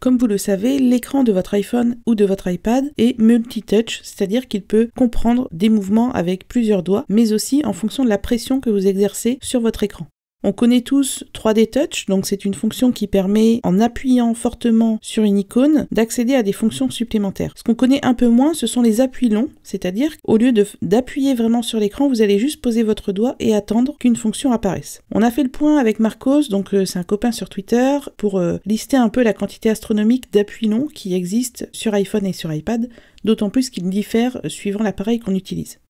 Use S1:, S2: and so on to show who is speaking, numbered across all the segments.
S1: Comme vous le savez, l'écran de votre iPhone ou de votre iPad est multi-touch, c'est-à-dire qu'il peut comprendre des mouvements avec plusieurs doigts, mais aussi en fonction de la pression que vous exercez sur votre écran. On connaît tous 3D Touch, donc c'est une fonction qui permet, en appuyant fortement sur une icône, d'accéder à des fonctions supplémentaires. Ce qu'on connaît un peu moins, ce sont les appuis longs, c'est-à-dire au lieu d'appuyer vraiment sur l'écran, vous allez juste poser votre doigt et attendre qu'une fonction apparaisse. On a fait le point avec Marcos, donc euh, c'est un copain sur Twitter, pour euh, lister un peu la quantité astronomique d'appuis longs qui existent sur iPhone et sur iPad, d'autant plus qu'ils diffèrent euh, suivant l'appareil qu'on utilise.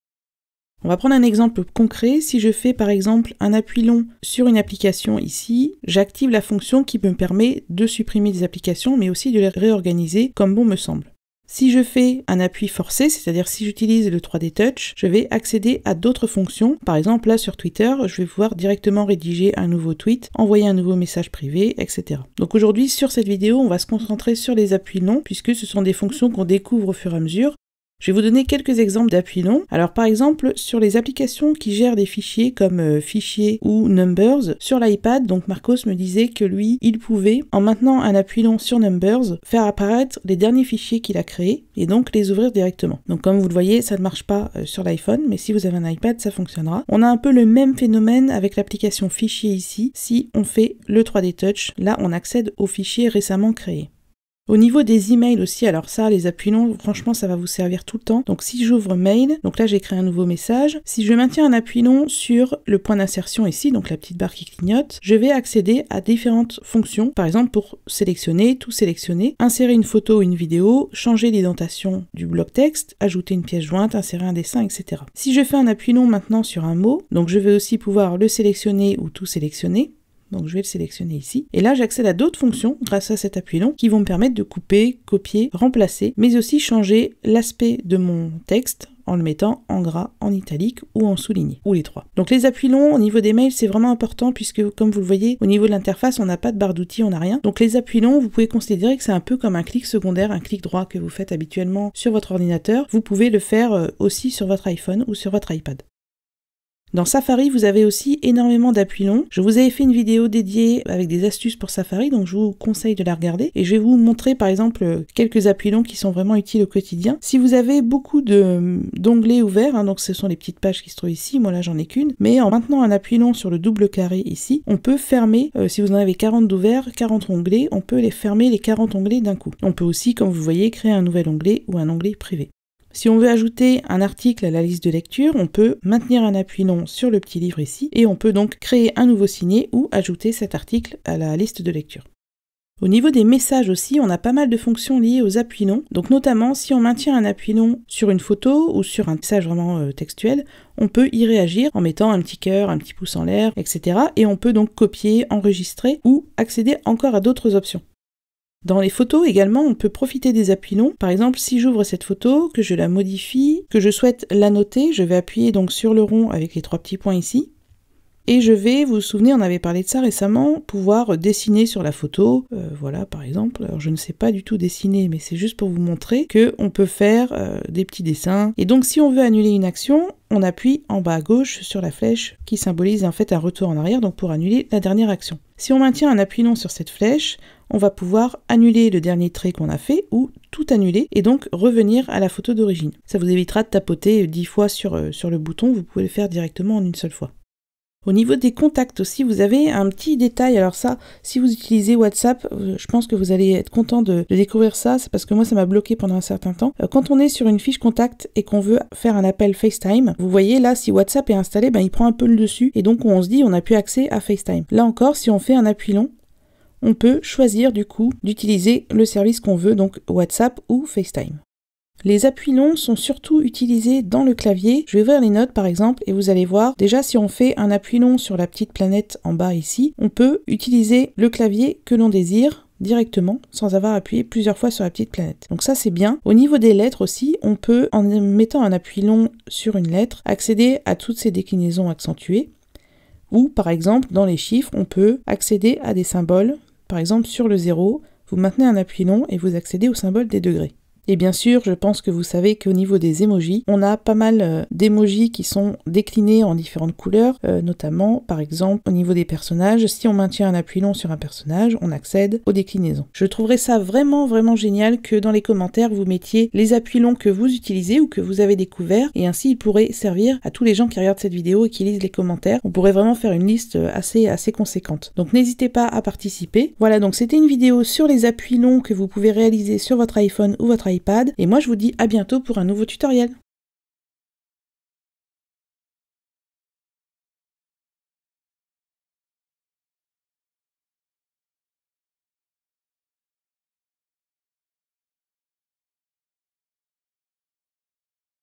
S1: On va prendre un exemple concret. Si je fais par exemple un appui long sur une application ici, j'active la fonction qui me permet de supprimer des applications mais aussi de les réorganiser comme bon me semble. Si je fais un appui forcé, c'est-à-dire si j'utilise le 3D Touch, je vais accéder à d'autres fonctions. Par exemple, là sur Twitter, je vais pouvoir directement rédiger un nouveau tweet, envoyer un nouveau message privé, etc. Donc aujourd'hui, sur cette vidéo, on va se concentrer sur les appuis longs, puisque ce sont des fonctions qu'on découvre au fur et à mesure, je vais vous donner quelques exemples d'appuis longs. Alors par exemple sur les applications qui gèrent des fichiers comme euh, Fichiers ou Numbers sur l'iPad, donc Marcos me disait que lui, il pouvait, en maintenant un appui long sur Numbers, faire apparaître les derniers fichiers qu'il a créés et donc les ouvrir directement. Donc comme vous le voyez, ça ne marche pas euh, sur l'iPhone, mais si vous avez un iPad, ça fonctionnera. On a un peu le même phénomène avec l'application Fichier ici. Si on fait le 3D Touch, là on accède aux fichiers récemment créés. Au niveau des emails aussi, alors ça, les appuis longs franchement, ça va vous servir tout le temps. Donc si j'ouvre mail, donc là j'ai créé un nouveau message. Si je maintiens un appui-long sur le point d'insertion ici, donc la petite barre qui clignote, je vais accéder à différentes fonctions. Par exemple, pour sélectionner, tout sélectionner, insérer une photo ou une vidéo, changer l'identation du bloc texte, ajouter une pièce jointe, insérer un dessin, etc. Si je fais un appui-long maintenant sur un mot, donc je vais aussi pouvoir le sélectionner ou tout sélectionner. Donc je vais le sélectionner ici. Et là, j'accède à d'autres fonctions grâce à cet appui long qui vont me permettre de couper, copier, remplacer, mais aussi changer l'aspect de mon texte en le mettant en gras, en italique ou en souligné, ou les trois. Donc les appuis longs au niveau des mails, c'est vraiment important puisque comme vous le voyez, au niveau de l'interface, on n'a pas de barre d'outils, on n'a rien. Donc les appuis longs, vous pouvez considérer que c'est un peu comme un clic secondaire, un clic droit que vous faites habituellement sur votre ordinateur. Vous pouvez le faire euh, aussi sur votre iPhone ou sur votre iPad. Dans Safari, vous avez aussi énormément d'appuis longs. Je vous avais fait une vidéo dédiée avec des astuces pour Safari, donc je vous conseille de la regarder. Et je vais vous montrer par exemple quelques appuis longs qui sont vraiment utiles au quotidien. Si vous avez beaucoup d'onglets ouverts, hein, donc ce sont les petites pages qui se trouvent ici, moi là j'en ai qu'une, mais en maintenant un appui long sur le double carré ici, on peut fermer, euh, si vous en avez 40 d'ouverts, 40 onglets, on peut les fermer les 40 onglets d'un coup. On peut aussi, comme vous voyez, créer un nouvel onglet ou un onglet privé. Si on veut ajouter un article à la liste de lecture, on peut maintenir un appui long sur le petit livre ici et on peut donc créer un nouveau signé ou ajouter cet article à la liste de lecture. Au niveau des messages aussi, on a pas mal de fonctions liées aux appuis longs. Donc notamment, si on maintient un appui long sur une photo ou sur un message vraiment euh, textuel, on peut y réagir en mettant un petit cœur, un petit pouce en l'air, etc. Et on peut donc copier, enregistrer ou accéder encore à d'autres options. Dans les photos également, on peut profiter des appuis longs. Par exemple, si j'ouvre cette photo, que je la modifie, que je souhaite la noter, je vais appuyer donc sur le rond avec les trois petits points ici. Et je vais, vous vous souvenez, on avait parlé de ça récemment, pouvoir dessiner sur la photo. Euh, voilà, par exemple. Alors, je ne sais pas du tout dessiner, mais c'est juste pour vous montrer que on peut faire euh, des petits dessins. Et donc, si on veut annuler une action, on appuie en bas à gauche sur la flèche qui symbolise en fait un retour en arrière, donc pour annuler la dernière action. Si on maintient un appui long sur cette flèche, on va pouvoir annuler le dernier trait qu'on a fait ou tout annuler et donc revenir à la photo d'origine. Ça vous évitera de tapoter 10 fois sur, euh, sur le bouton, vous pouvez le faire directement en une seule fois. Au niveau des contacts aussi, vous avez un petit détail. Alors ça, si vous utilisez WhatsApp, euh, je pense que vous allez être content de, découvrir ça. C'est parce que moi, ça m'a bloqué pendant un certain temps. Euh, quand on est sur une fiche contact et qu'on veut faire un appel FaceTime, vous voyez là, si WhatsApp est installé, ben, il prend un peu le dessus. Et donc, on se dit, on n'a plus accès à FaceTime. Là encore, si on fait un appui long, on peut choisir du coup d'utiliser le service qu'on veut, donc WhatsApp ou FaceTime. Les appuis longs sont surtout utilisés dans le clavier. Je vais ouvrir les notes par exemple et vous allez voir, déjà si on fait un appui long sur la petite planète en bas ici, on peut utiliser le clavier que l'on désire directement sans avoir appuyé plusieurs fois sur la petite planète. Donc ça c'est bien. Au niveau des lettres aussi, on peut en mettant un appui long sur une lettre accéder à toutes ces déclinaisons accentuées. Ou par exemple dans les chiffres, on peut accéder à des symboles. Par exemple sur le 0, vous maintenez un appui long et vous accédez au symbole des degrés. Et bien sûr, je pense que vous savez qu'au niveau des émojis, on a pas mal euh, d'émojis qui sont déclinés en différentes couleurs, euh, notamment par exemple au niveau des personnages. Si on maintient un appui long sur un personnage, on accède aux déclinaisons. Je trouverais ça vraiment vraiment génial que dans les commentaires vous mettiez les appuis longs que vous utilisez ou que vous avez découverts et ainsi il pourrait servir à tous les gens qui regardent cette vidéo et qui lisent les commentaires. On pourrait vraiment faire une liste euh, assez assez conséquente. Donc n'hésitez pas à participer. Voilà donc c'était une vidéo sur les appuis longs que vous pouvez réaliser sur votre iPhone ou votre iPhone et moi, je vous dis à bientôt pour un nouveau tutoriel.